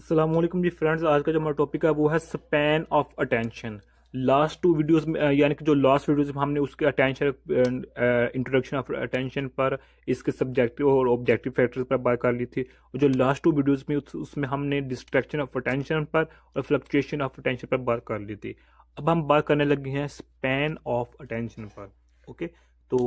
असलम जी friends आज का जो हमारा टॉपिक है वो है span of attention last two videos में यानी कि जो लास्ट वीडियोस में हमने उसके अटेंशन इंट्रोडक्शन ऑफ अटेंशन पर इसके सब्जेक्टिव और ऑब्जेक्टिव फैक्टर्स पर बात कर ली थी और जो लास्ट टू वीडियोस में उस, उसमें हमने डिस्ट्रैक्शन ऑफ अटेंशन पर और फ्लक्चुएशन ऑफ अटेंशन पर बात कर ली थी अब हम बात करने लगे हैं स्पैन ऑफ अटेंशन पर ओके तो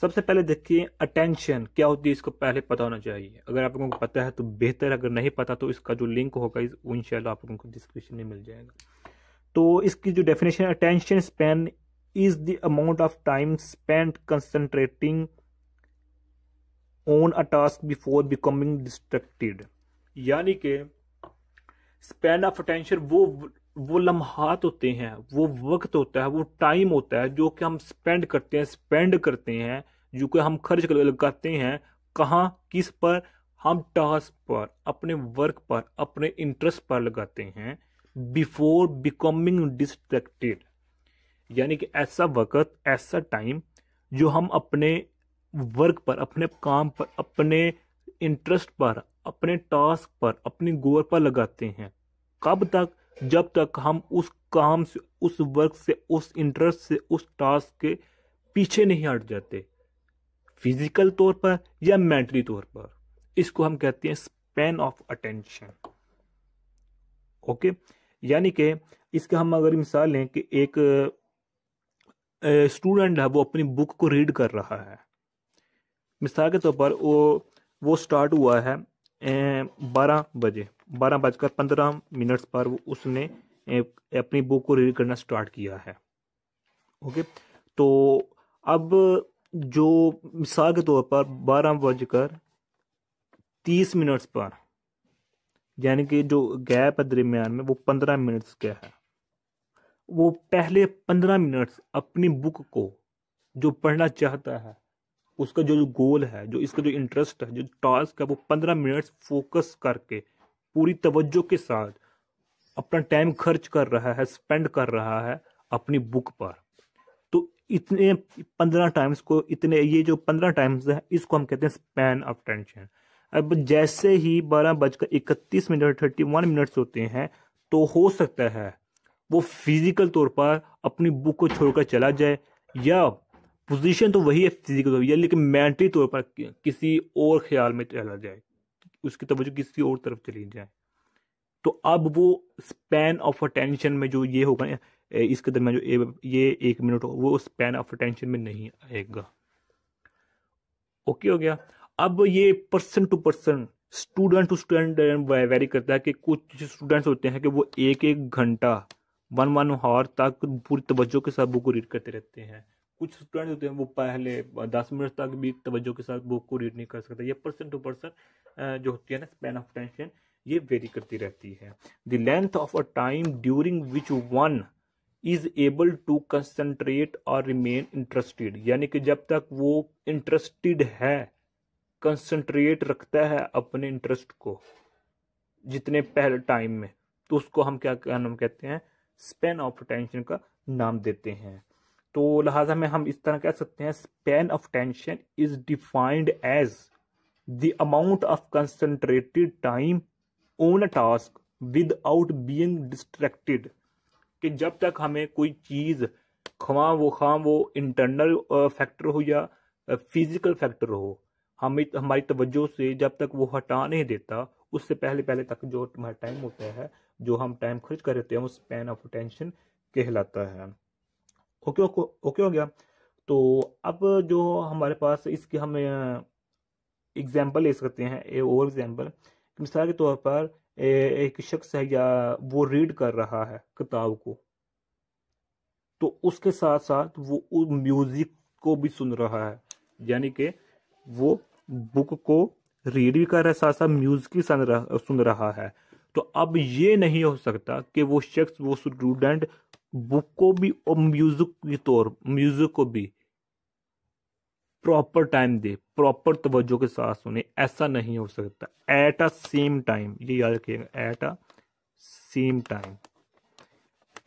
सबसे पहले देखिए अटेंशन क्या होती है इसको पहले पता होना चाहिए अगर आप लोगों को पता है तो बेहतर अगर नहीं पता तो इसका जो लिंक होगा इस इनशाला आप लोगों को डिस्क्रिप्शन में मिल जाएगा तो इसकी जो definition attention span is the amount of time spend concentrating on a task before becoming distracted यानी कि स्पेन ऑफ अटेंशन वो वो लम्हात होते हैं वो वक्त होता है वो टाइम होता है जो कि हम स्पेंड करते हैं स्पेंड करते हैं जो कि हम खर्च लगाते हैं कहाँ किस पर हम टास्क पर अपने वर्क पर अपने इंटरेस्ट पर लगाते हैं बिफोर बिकमिंग डिस्ट्रैक्टेड यानी कि ऐसा वक्त ऐसा टाइम जो हम अपने वर्क पर अपने काम पर अपने इंटरेस्ट पर अपने टास्क पर अपनी गोर पर लगाते हैं कब तक जब तक हम उस काम से उस वर्क से उस इंटरेस्ट से उस टास्क के पीछे नहीं हट जाते फिजिकल तौर पर या मेंटली तौर पर इसको हम कहते हैं स्पेन ऑफ अटेंशन ओके यानी कि इसका हम अगर मिसाल लें कि एक स्टूडेंट है वो अपनी बुक को रीड कर रहा है मिसाल के तौर पर वो वो स्टार्ट हुआ है बारह बजे बारह बजकर पंद्रह मिनट्स पर उसने अपनी बुक को रीड करना स्टार्ट किया है ओके तो अब जो मिसाल के तौर पर बारह बजकर तीस मिनट्स पर यानी कि जो गैप है दरमियान में वो पंद्रह मिनट्स का है वो पहले पंद्रह मिनट्स अपनी बुक को जो पढ़ना चाहता है उसका जो गोल है जो इसका जो इंटरेस्ट है जो टास्क है वो पंद्रह मिनट्स फोकस करके पूरी तवज्जो के साथ अपना टाइम खर्च कर रहा है स्पेंड कर रहा है अपनी बुक पर तो इतने पंद्रह टाइम्स को इतने ये जो पंद्रह टाइम्स है इसको हम कहते हैं स्पैन ऑफ टेंशन अब जैसे ही बारह बजकर इकतीस मिनट थर्टी वन मिनट्स होते हैं तो हो सकता है वो फिजिकल तौर पर अपनी बुक को छोड़कर चला जाए या पोजीशन तो वही है फिजिकल तौर पर लेकिन मेंटली तौर पर किसी और ख्याल में चला जाए उसकी तवज्जो किसी और तरफ चली जाए तो अब वो स्पैन ऑफ अटेंशन में जो ये होगा इसके दरमियान जो ये एक मिनट हो वो स्पैन ऑफ अटेंशन में नहीं आएगा ओके हो गया अब ये person to person student to student vary करता है कि कुछ स्टूडेंट्स होते हैं कि वो एक एक घंटा वन वन हावर तक पूरी तवज्जो के साथ बुक को रीड करते रहते हैं कुछ स्टूडेंट होते हैं वो पहले दस मिनट तक भी तवज्जो के साथ बुक को रीड नहीं कर सकते ये पर्सन टू पर्सन जो होती है ना स्पेन ऑफ टेंशन ये वेरी करती रहती है the length of a time during which one is able to concentrate और रिमेन इंटरेस्टेड यानी कि जब तक वो इंटरेस्टेड है कंसनट्रेट रखता है अपने इंटरेस्ट को जितने पहले टाइम में तो उसको हम क्या नाम कहते हैं स्पेन ऑफ टेंशन का नाम देते हैं तो लिहाजा में हम इस तरह कह सकते हैं span of tension is defined as the amount of concentrated time on a task without being distracted कि जब तक हमें कोई चीज़ खवा वो खां वो इंटरनल फैक्टर हो या फिज़िकल फैक्टर हो हमें हमारी तवज्जो से जब तक वो हटा नहीं देता उससे पहले पहले तक जो हमारा टाइम होता है जो हम टाइम खर्च कर रहते हैं वो स्पेन ऑफ टेंशन कहलाता है ओके ओके ओके हो गया तो अब जो हमारे पास इसके हम एग्जाम्पल ले सकते हैं ए और एग्जाम्पल मिसाल के तौर पर ए, एक शख्स है या वो रीड कर रहा है किताब को तो उसके साथ साथ वो म्यूजिक को भी सुन रहा है यानी कि वो बुक को रीड भी कर रहा है साथ साथ म्यूजिक भी सुन रहा है तो अब ये नहीं हो सकता कि वो शख्स वो स्टूडेंट बुक को भी और म्यूजिक के तौर म्यूजिक को भी प्रॉपर टाइम दे प्रॉपर तवज्जो के साथ सुने ऐसा नहीं हो सकता एट अ सेम टाइम ये याद रखिएगा at a same time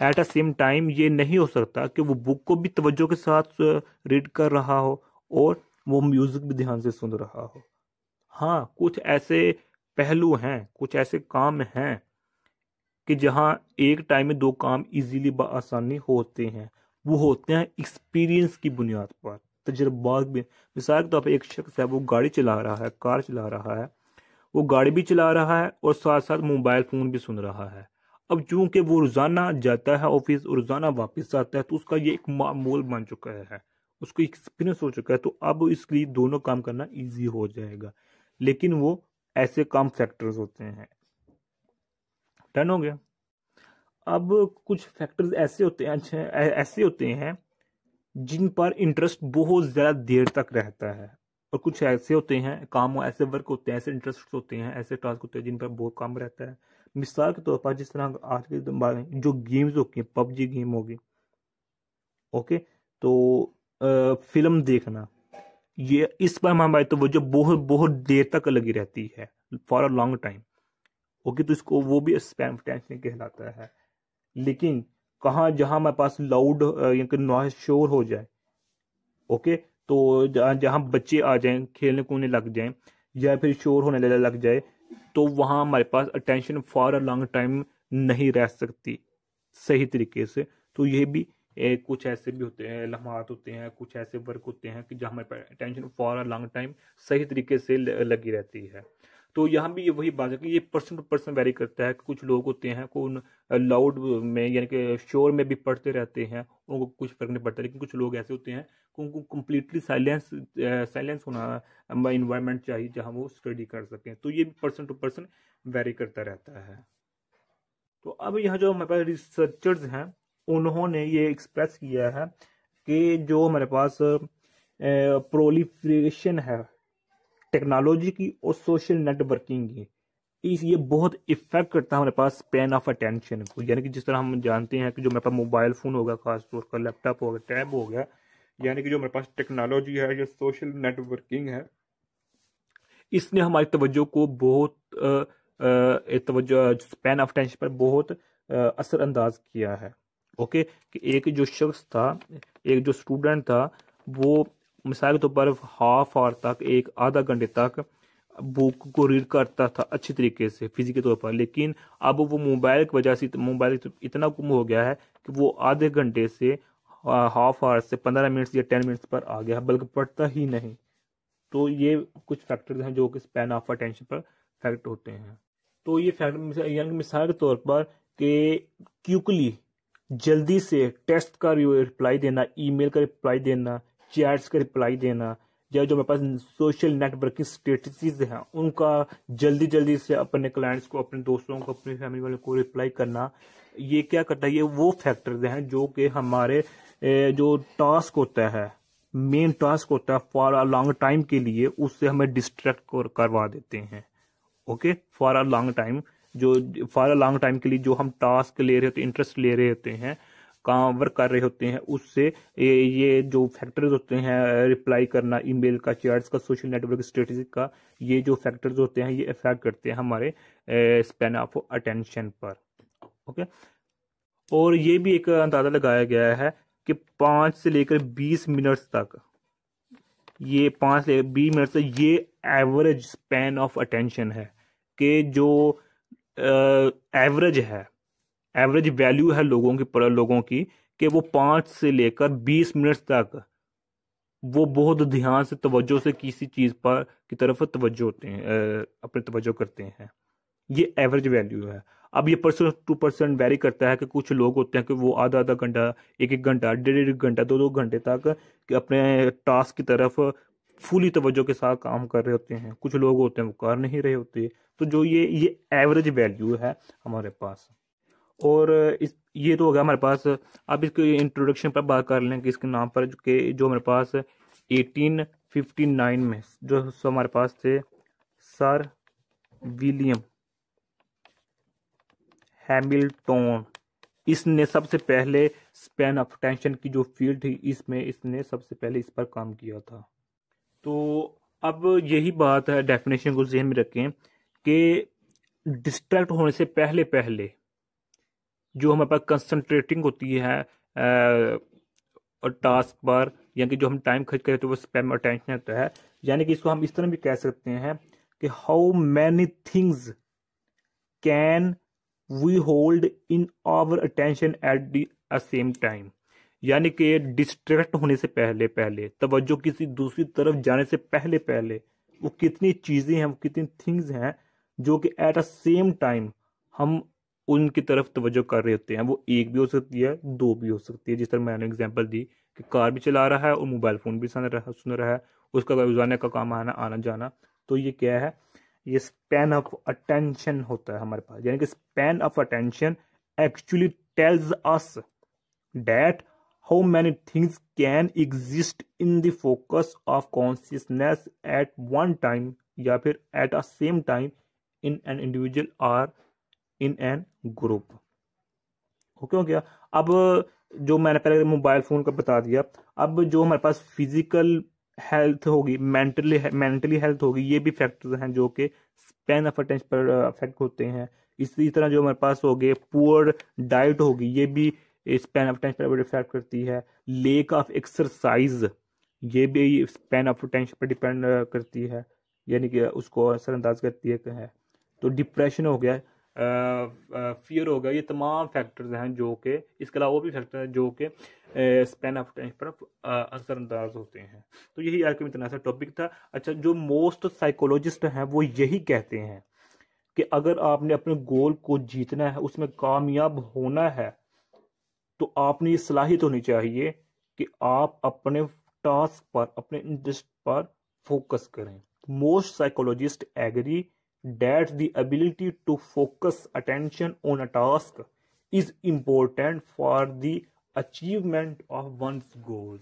at a same time ये नहीं हो सकता कि वो बुक को भी तवज्जो के साथ रीड कर रहा हो और वो म्यूज़िक भी ध्यान से सुन रहा हो हाँ कुछ ऐसे पहलू हैं कुछ ऐसे काम हैं कि जहाँ एक टाइम में दो काम इजीली आसानी होते हैं वो होते हैं एक्सपीरियंस की बुनियाद पर तजर्बात भी मिसाल के तौर पर एक शख्स है वो गाड़ी चला रहा है कार चला रहा है वो गाड़ी भी चला रहा है और साथ साथ मोबाइल फ़ोन भी सुन रहा है अब चूँकि वो रोज़ाना जाता है ऑफिस रोज़ाना वापस आता है तो उसका ये एक मामूल बन चुका है उसको एक्सपीरियंस हो चुका है तो अब इसके लिए दोनों काम करना ईजी हो जाएगा लेकिन वो ऐसे काम फैक्टर्स होते हैं डन हो गया अब कुछ फैक्टर्स ऐसे होते हैं अच्छे ऐसे होते हैं जिन पर इंटरेस्ट बहुत ज़्यादा देर तक रहता है और कुछ ऐसे होते हैं काम ऐसे वर्क होते हैं ऐसे इंटरेस्ट होते हैं ऐसे टास्क होते हैं जिन पर बहुत काम रहता है मिसाल के तौर पर जिस तरह आज के दिन जो गेम्स होती हैं पबजी गेम होगी ओके तो आ, फिल्म देखना ये इस पर हमारे तो वो जो बहुत बहुत देर तक लगी रहती है for a long time okay तो इसको वो भी स्पैम नहीं कहलाता है लेकिन कहाँ जहाँ मेरे पास लाउड नॉइस शोर हो जाए ओके तो जहाँ बच्चे आ जाएं खेलने कूदने लग जाएं या फिर शोर होने लग जाए तो वहाँ हमारे पास attention for a long time नहीं रह सकती सही तरीके से तो ये भी ए, कुछ ऐसे भी होते हैं लम्हात होते हैं कुछ ऐसे वर्क होते हैं कि जहाँ हमारे पास attention for a long time सही तरीके से लगी रहती है तो यहाँ भी ये वही बात है कि ये पर्सन टू पर्सन वेरी करता है कुछ लोग होते हैं को उन लाउड में यानी कि शोर में भी पढ़ते रहते हैं उनको कुछ फर्क नहीं पड़ता लेकिन कुछ लोग ऐसे होते हैं उनको कम्प्लीटली साइलेंस साइलेंस होना इन्वायरमेंट चाहिए जहाँ वो स्टडी कर सकें तो ये पर्सन टू पर्सन वेरी करता रहता है तो अब यहाँ जो हमारे पास रिसर्चर्स हैं उन्होंने ये एक्सप्रेस किया है कि जो हमारे पास प्रोलिफ्रेशन है टेक्नोलॉजी की और सोशल नेटवर्किंग की इस ये बहुत इफेक्ट करता है हमारे पास स्पेन ऑफ अटेंशन को यानी कि जिस तरह हम जानते हैं कि जो मेरे पास मोबाइल फ़ोन होगा खास तौर पर लैपटॉप होगा टैब हो गया यानी कि जो मेरे पास टेक्नोलॉजी है या सोशल नेटवर्किंग है इसने हमारी तवज्जो को बहुत तवज्जो स्पेन ऑफ टेंशन पर बहुत असरअंदाज किया है ओके कि एक जो शख्स था एक जो स्टूडेंट था वो मिसाल के तौर पर हाफ आवर तक एक आधा घंटे तक बुक को रीड करता था अच्छी तरीके से फिजिकल तौर पर लेकिन अब वो मोबाइल की वजह से मोबाइल इतना गुम हो गया है कि वो आधे घंटे से हाफ आवर से पंद्रह मिनट्स या टेन मिनट्स पर आ गया बल्कि पढ़ता ही नहीं तो ये कुछ फैक्टर्स हैं जो कि स्पेन ऑफ अटेंशन पर फैक्ट होते हैं तो ये फैक्टर यानी मिसाल के तौर पर कि क्यूकली जल्दी से टेस्ट का रिप्लाई देना ईमेल का रिप्लाई देना चैट्स का रिप्लाई देना या जो हमारे पास सोशल नेटवर्किंग स्ट्रेटजीज हैं उनका जल्दी जल्दी से अपने क्लाइंट्स को अपने दोस्तों को अपनी फैमिली वालों को रिप्लाई करना ये क्या करता है ये वो फैक्टर्स हैं जो कि हमारे जो टास्क होता है मेन टास्क होता है फॉर अ लॉन्ग टाइम के लिए उससे हमें डिस्ट्रैक्ट करवा देते हैं okay for a long time जो फॉर अ लॉन्ग टाइम के लिए जो हम टास्क ले रहे होते इंटरेस्ट ले रहे होते हैं काम वर्क कर रहे होते हैं उससे ये, जो फैक्टर्स होते हैं रिप्लाई करना ईमेल का चैट्स का सोशल नेटवर्क स्ट्रेटजी का ये जो फैक्टर्स होते हैं ये अफेक्ट करते हैं हमारे स्पेन ऑफ अटेंशन पर ओके और ये भी एक अंदाज़ा लगाया गया है कि पाँच से लेकर बीस मिनट्स तक ये पाँच से बीस मिनट से ये एवरेज स्पेन ऑफ अटेंशन है कि जो एवरेज है एवरेज वैल्यू है लोगों की लोगों की कि वो पाँच से लेकर बीस मिनट तक वो बहुत ध्यान से तवज्जो से किसी चीज़ पर की तरफ तवज्जो होते हैं अपने तवज्जो करते हैं ये एवरेज वैल्यू है अब ये परसेंट टू परसेंट वेरी करता है कि कुछ लोग होते हैं कि वो आधा आधा घंटा एक एक घंटा डेढ़ डेढ़ घंटा दो दो घंटे तक कि अपने टास्क की तरफ फुली तवज्जो के साथ काम कर रहे होते हैं कुछ लोग होते हैं वो कर नहीं रहे होते तो जो ये ये एवरेज वैल्यू है हमारे पास और इस ये तो हो गया हमारे पास अब इसके इंट्रोडक्शन पर बात कर लें कि इसके नाम पर के जो हमारे पास 1859 में जो हमारे पास थे सर विलियम हैमिल्टन इसने सबसे पहले स्पेन ऑफ टेंशन की जो फील्ड थी इसमें इसने सबसे पहले इस पर काम किया था तो अब यही बात है डेफिनेशन को जहन में रखें कि डिस्ट्रैक्ट होने से पहले पहले जो हमारे पास कंसनट्रेटिंग होती है टास्क पर यानी कि जो हम टाइम खर्च करें तो वो स्पैम अटेंशन होता है यानी कि इसको हम इस तरह भी कह सकते हैं कि how many things can we hold in our attention at the same time यानी कि डिस्ट्रैक्ट होने से पहले पहले तवज्जो किसी दूसरी तरफ जाने से पहले पहले वो कितनी चीज़ें हैं वो कितनी थिंग्स हैं जो कि एट अ सेम टाइम हम उनकी तरफ तवज्जो कर रहे होते हैं वो एक भी हो सकती है दो भी हो सकती है जिस तरह मैंने एग्जांपल दी कि कार भी चला रहा है और मोबाइल फ़ोन भी सुन रहा सुन रहा है उसका रोज़ाना का काम आना आना जाना तो ये क्या है ये स्पैन ऑफ अटेंशन होता है हमारे पास यानी कि span of attention actually tells us that how many things can exist in the focus of consciousness at one time या फिर at a same time in an individual or in an group okay हो गया अब जो मैंने पहले mobile phone का बता दिया अब जो हमारे पास फिजिकल हेल्थ होगी मेंटली मेंटली हेल्थ होगी ये भी फैक्टर्स हैं जो कि स्पेन ऑफ अटेंशन पर अफेक्ट uh, होते हैं इसी तरह जो हमारे पास हो गए पुअर डाइट होगी ये भी स्पेन ऑफ अटेंशन पर इफेक्ट करती है लेक ऑफ एक्सरसाइज ये भी स्पेन ऑफ अटेंशन पर डिपेंड uh, करती है यानी कि उसको असरअंदाज करती है तो डिप्रेशन हो गया फियर गया ये तमाम फैक्टर्स हैं जो के इसके अलावा वो भी फैक्टर हैं जो कि स्पेन ऑफ टाइम पर असरअंदाज होते हैं तो यही आज का इतना सा टॉपिक था अच्छा जो मोस्ट साइकोलॉजिस्ट हैं वो यही कहते हैं कि अगर आपने अपने गोल को जीतना है उसमें कामयाब होना है तो आपने ये सलाहियत तो होनी चाहिए कि आप अपने टास्क पर अपने इंटरेस्ट पर फोकस करें most psychologist agree that the ability to focus attention on a task is important for the achievement of one's goals.